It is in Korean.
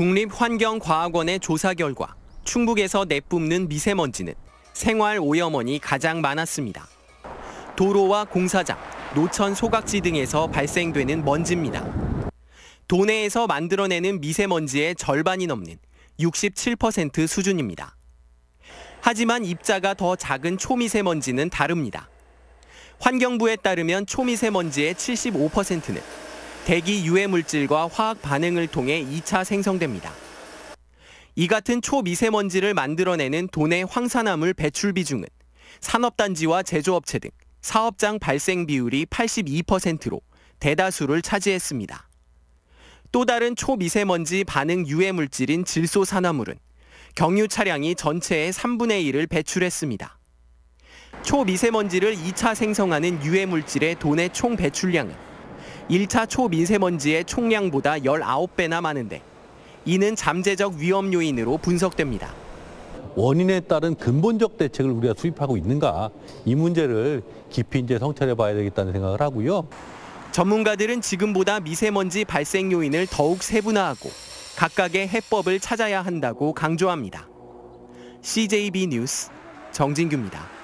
국립환경과학원의 조사 결과 충북에서 내뿜는 미세먼지는 생활 오염원이 가장 많았습니다. 도로와 공사장, 노천 소각지 등에서 발생되는 먼지입니다. 도내에서 만들어내는 미세먼지의 절반이 넘는 67% 수준입니다. 하지만 입자가 더 작은 초미세먼지는 다릅니다. 환경부에 따르면 초미세먼지의 75%는 대기 유해 물질과 화학 반응을 통해 2차 생성됩니다. 이 같은 초미세먼지를 만들어내는 도내 황산화물 배출 비중은 산업단지와 제조업체 등 사업장 발생 비율이 82%로 대다수를 차지했습니다. 또 다른 초미세먼지 반응 유해 물질인 질소 산화물은 경유 차량이 전체의 3분의 1을 배출했습니다. 초미세먼지를 2차 생성하는 유해 물질의 도내 총 배출량은 1차 초미세먼지의 총량보다 19배나 많은데 이는 잠재적 위험 요인으로 분석됩니다. 원인에 따른 근본적 대책을 우리가 수립하고 있는가 이 문제를 깊이 이제 성찰해 봐야 되겠다는 생각을 하고요. 전문가들은 지금보다 미세먼지 발생 요인을 더욱 세분화하고 각각의 해법을 찾아야 한다고 강조합니다. CJB 뉴스 정진규입니다.